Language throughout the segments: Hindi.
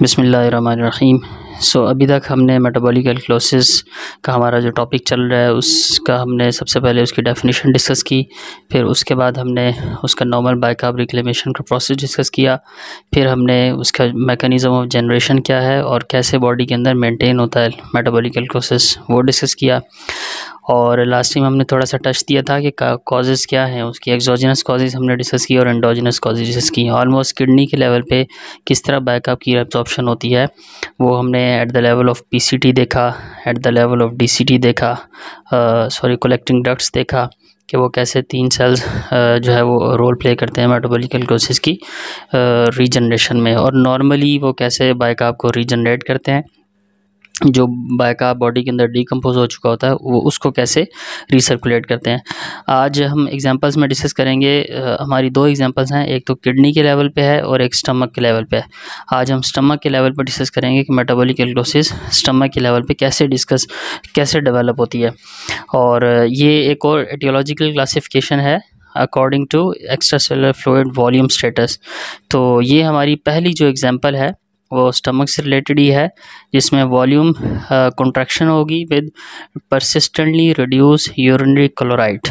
बसमीम सो so, अभी तक हमने मेटाबॉलिक क्लोसिस का हमारा जो टॉपिक चल रहा है उसका हमने सबसे पहले उसकी डेफिनेशन डिस्कस की फिर उसके बाद हमने उसका नॉर्मल बाइकअप रिक्लेमेशन का प्रोसेस डिस्कस किया फिर हमने उसका मैकेनिज़्म ऑफ जनरेशन क्या है और कैसे बॉडी के अंदर मेंटेन होता है मेटाबॉलिक एलक्लोसिस वो डिस्कस किया और लास्ट में हमने थोड़ा सा टच दिया था कि काजेज़ क्या हैं उसकी एक्जोजिनस काजेज़ हमने डिस्कस की और एंडोजिनस काजेज डिस्कस की ऑलमोस्ट किडनी के लेवल पे किस तरह बैकअप की एब्जॉर्प्शन होती है वो हमने हमने at the level of T देखा at the level of T देखा सॉरी कलेक्टिंग डक्ट्स देखा कि वो कैसे तीन सेल्स जो है वो रोल प्ले करते हैं मेटाबॉलिकल प्रोसेस की रीजनरेशन में और नॉर्मली वो कैसे बाइकाप को रीजनरेट करते हैं जो बायका बॉडी के अंदर डिकम्पोज हो चुका होता है वो उसको कैसे रिसर्कुलेट करते हैं आज हम एग्जांपल्स में डिस्कस करेंगे हमारी दो एग्जांपल्स हैं एक तो किडनी के लेवल पे है और एक स्टमक के लेवल पे है आज हम स्टमक के लेवल पर डिस्कस करेंगे कि मेटाबॉलिक एल्कोसिस स्टमक के लेवल पे कैसे डिस्कस कैसे डेवलप होती है और ये एक और एटियोलॉजिकल क्लासीफिकेशन है according to extracellular fluid volume status तो ये हमारी पहली जो एग्ज़ाम्पल है वो स्टमक से रिलेटेड ही है जिसमें वॉल्यूम कंट्रैक्शन uh, होगी with persistently reduce urinary chloride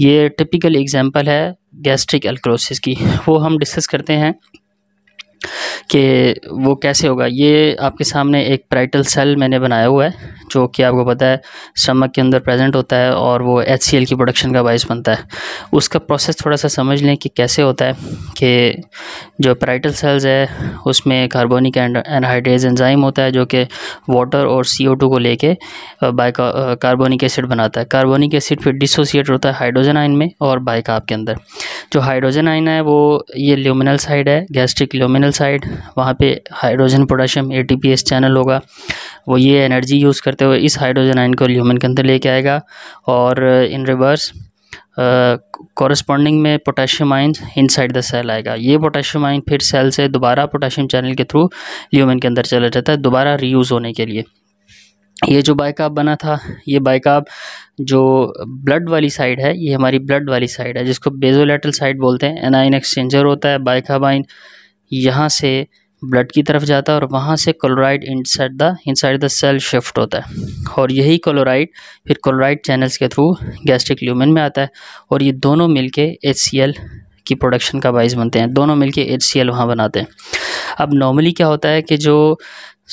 ये टिपिकल एग्जांपल है गैस्ट्रिक एल्क्रोसिस की वो हम डिस्कस करते हैं कि वो कैसे होगा ये आपके सामने एक प्राइटल सेल मैंने बनाया हुआ है जो कि आपको पता है स्टमक के अंदर प्रेजेंट होता है और वो एच की प्रोडक्शन का बायस बनता है उसका प्रोसेस थोड़ा सा समझ लें कि कैसे होता है कि जो प्राइटल सेल्स है उसमें कार्बोनिक एनहाइड्रेज एंजाइम होता है जो कि वाटर और सी को लेके बाय कार्बोनिक एसिड बनाता है कार्बोनिक एसिड फिर डिसोसिएट होता है हाइड्रोजन आइन में और बाइकाप के अंदर जो हाइड्रोजन आइन है वो ये ल्यूमिनल साइड है गैस्ट्रिक ल्यूमिनल साइड वहाँ पे हाइड्रोजन पोटाशियम ए चैनल होगा वो ये एनर्जी यूज़ करते हुए इस हाइड्रोजन आयन को ल्यूमन के अंदर लेके आएगा और इन रिवर्स कॉरस्पॉन्डिंग में potassium ion inside the cell आएगा ये पोटाशियम आइन फिर सेल से दोबारा पोटाशियम चैनल के थ्रू ल्यूमन के अंदर चला जाता है दोबारा रीयूज़ होने के लिए ये जो बाइकाप बना था ये बाइकाप जो ब्लड वाली साइड है ये हमारी ब्लड वाली साइड है जिसको बेजोलेटल साइड बोलते हैं एनाइन एक्सचेंजर होता है बाइकाबाइन यहाँ से ब्लड की तरफ जाता है और वहाँ से chloride inside the inside the cell shift होता है और यही क्लोराइड फिर क्लोराइड चैनल्स के थ्रू गैस्ट्रिक ल्यूमिन में आता है और ये दोनों मिलके एच की प्रोडक्शन का बाइस बनते हैं दोनों मिलके एच सी एल वहाँ बनाते हैं अब नॉर्मली क्या होता है कि जो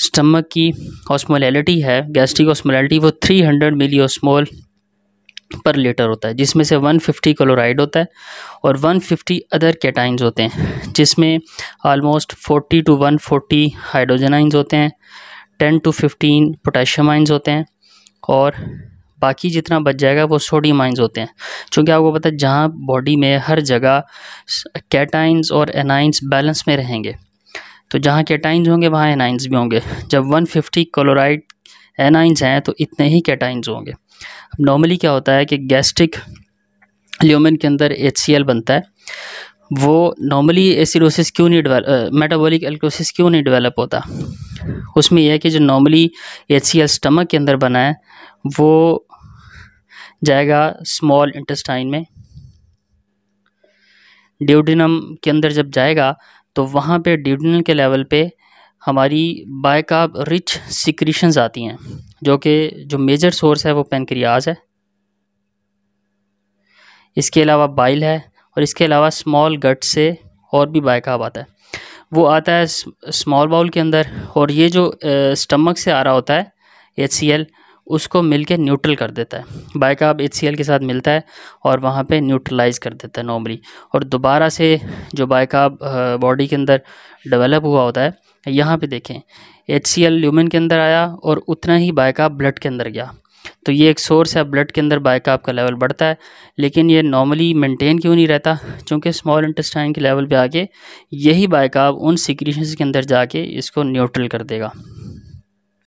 स्टमक की ऑस्मोलैलिटी है गैस्ट्रिक ऑस्मोलैलिटी वो three hundred milliosmol per litre होता है जिसमें से 150 क्लोराइड होता है और 150 अदर कैटाइंस होते हैं जिसमें आलमोस्ट 40 टू 140 हाइड्रोजन आइंस होते हैं 10 टू 15 पोटेशियम आइंस होते हैं और बाकी जितना बच जाएगा वो सोडियम आइंस होते हैं क्योंकि आपको पता है जहाँ बॉडी में हर जगह कैटाइंस और एनाइंस बैलेंस में रहेंगे तो जहाँ कैटाइंस होंगे वहाँ एनाइंस भी होंगे जब वन क्लोराइड एनाइंस हैं तो इतने ही कैटाइंस होंगे नॉर्मली क्या होता है कि गैस्ट्रिक ल्यूमिन के अंदर एच बनता है वो नॉर्मली एसिडोसिस क्यों नहीं डेवलप मेटाबॉलिक एल्कोसिस क्यों नहीं डेवलप होता उसमें यह है कि जो नॉर्मली एच स्टमक के अंदर बना है वो जाएगा स्मॉल इंटेस्टाइन में ड्यूडिनम के अंदर जब जाएगा तो वहाँ पे ड्यूडिनल के लेवल पे हमारी बायकाब रिच सिक्रीशंस आती हैं जो कि जो मेजर सोर्स है वो पेनक्रियाज है इसके अलावा बाइल है और इसके अलावा स्मॉल गट से और भी बायकाब आता है वो आता है स्मॉल बाउल के अंदर और ये जो स्टमक से आ रहा होता है एच सी एल उसको मिल के न्यूट्रल कर देता है बायकाब एच सी एल के साथ मिलता है और वहाँ पे न्यूट्रलाइज कर देता है नॉर्मली और दोबारा से जो बायकाब बॉडी के अंदर डेवलप हुआ होता है यहाँ पे देखें एच सी एल ल्यूमिन के अंदर आया और उतना ही बायकाप ब्लड के अंदर गया तो ये एक सोर्स है ब्लड के अंदर बायकाप का लेवल बढ़ता है लेकिन ये नॉर्मली मेंटेन क्यों नहीं रहता क्योंकि स्मॉल इंटेस्टाइन के लेवल पे आके यही बायकाप उन सिक्रीशन के अंदर जाके इसको न्यूट्रल कर देगा